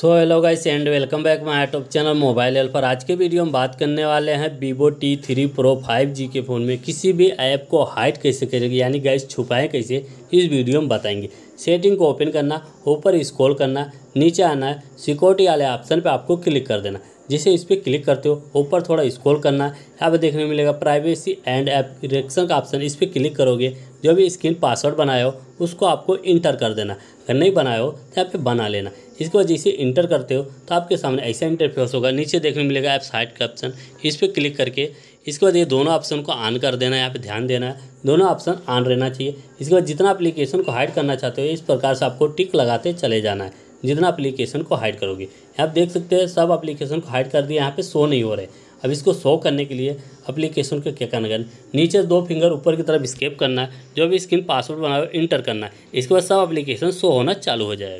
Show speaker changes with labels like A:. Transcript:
A: so hello guys and welcome back my YouTube channel mobile L पर आज के video में बात करने वाले हैं Vivo T three pro five G के फ़ोन में किसी भी ऐप को हाइड कैसे करेंगे यानी गाइस छुपाएं कैसे इस वीडियो में बताएंगे सेटिंग को ओपन करना ऊपर स्क्रॉल करना नीचे आना सिक्योरिटी वाले ऑप्शन पर आपको क्लिक कर देना जिसे इस पर क्लिक करते हो ऊपर थोड़ा स्क्रॉल करना है यहाँ पर देखने मिलेगा प्राइवेसी एंड एप्रिक्शन का ऑप्शन इस पर क्लिक करोगे जो भी स्क्रीन पासवर्ड बनाए हो उसको आपको इंटर कर देना अगर नहीं बनाए हो तो यहाँ पे बना लेना इसके बाद जैसे इंटर करते हो तो आपके सामने ऐसा इंटरफेस होगा नीचे देखने मिलेगा ऐप साइट का ऑप्शन इस पर क्लिक करके इसके बाद ये दोनों ऑप्शन को ऑन कर देना है यहाँ पे ध्यान देना है दोनों ऑप्शन ऑन रहना चाहिए इसके बाद जितना एप्लीकेशन को हाइड करना चाहते हो इस प्रकार से आपको टिक लगाते चले जाना है जितना अप्लीकेशन को हाइड करोगे आप देख सकते हैं सब अप्लीकेशन को हाइड कर दिया यहाँ पे शो नहीं हो रहे अब इसको शो करने के लिए अप्लीकेशन को क्या करना नीचे दो फिंगर ऊपर की तरफ स्केप करना जो भी स्क्रीन पासवर्ड बना इंटर करना है इसके बाद सब अप्लीकेशन शो होना चालू हो जाएगा